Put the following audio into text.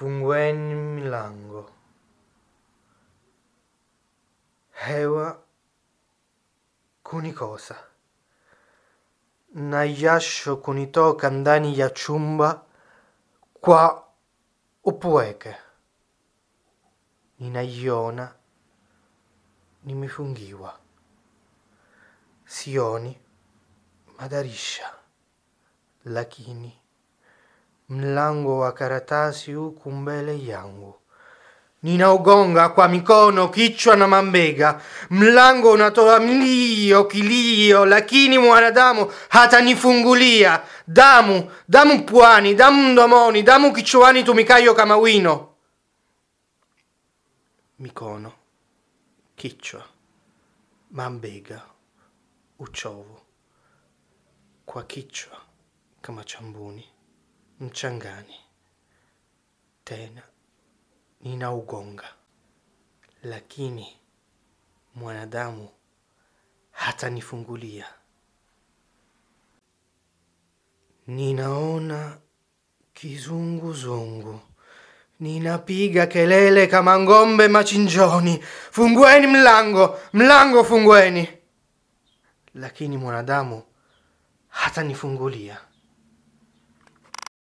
Funguen Milango Ewa Kunikosa Nayasho Kunito Kandani Yachumba Qua ni Upueke Ninayona Nimifungiwa Sioni Madarisha Lakini Mlango wa karatasi huku mbele yangu. Ninaogonga kwa mikono kichwa na mambega, mlango unatoa mlio kilio, lakini mwanadamu hatanifungulia. Damu, damu puani, damu mdomoni, damu kichwani tumikayo kama wino. Mikono, kichwa, mambega, uchovu, kwa kichwa kama chambuni mchangani. Tena ninaugonga, lakini mwanadamu hatanifungulia. Ninaona kizunguzungu, ninapiga kelele kama ng'ombe machinjoni, fungueni mlango, mlango fungueni, lakini mwanadamu hatanifungulia.